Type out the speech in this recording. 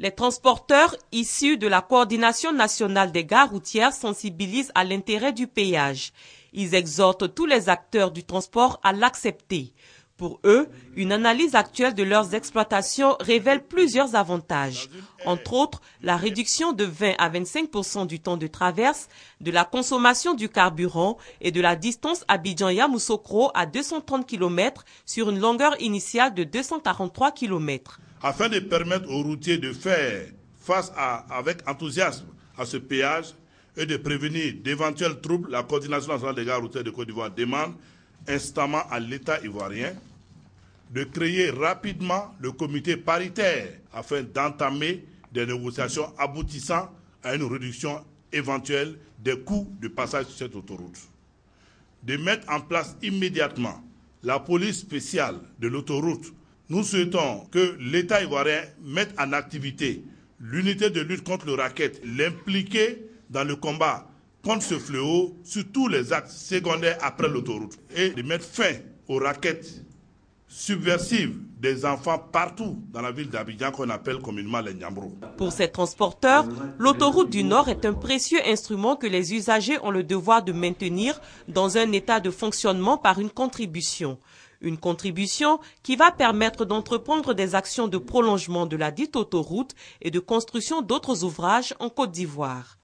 Les transporteurs issus de la Coordination nationale des gares routières sensibilisent à l'intérêt du péage. Ils exhortent tous les acteurs du transport à l'accepter. Pour eux, une analyse actuelle de leurs exploitations révèle plusieurs avantages, entre autres la réduction de 20 à 25 du temps de traverse, de la consommation du carburant et de la distance Abidjan-Yamoussoukro à 230 km sur une longueur initiale de 243 km. Afin de permettre aux routiers de faire face avec enthousiasme à ce péage et de prévenir d'éventuels troubles, la coordination nationale des gares routières de Côte d'Ivoire demande instamment à l'État ivoirien de créer rapidement le comité paritaire afin d'entamer des négociations aboutissant à une réduction éventuelle des coûts de passage sur cette autoroute. De mettre en place immédiatement la police spéciale de l'autoroute. Nous souhaitons que l'État ivoirien mette en activité l'unité de lutte contre le racket, l'impliquer dans le combat contre ce fléau sur tous les actes secondaires après l'autoroute et de mettre fin aux raquettes subversive des enfants partout dans la ville d'Abidjan qu'on appelle communément les Pour ces transporteurs, l'autoroute du Nord est un précieux instrument que les usagers ont le devoir de maintenir dans un état de fonctionnement par une contribution. Une contribution qui va permettre d'entreprendre des actions de prolongement de la dite autoroute et de construction d'autres ouvrages en Côte d'Ivoire.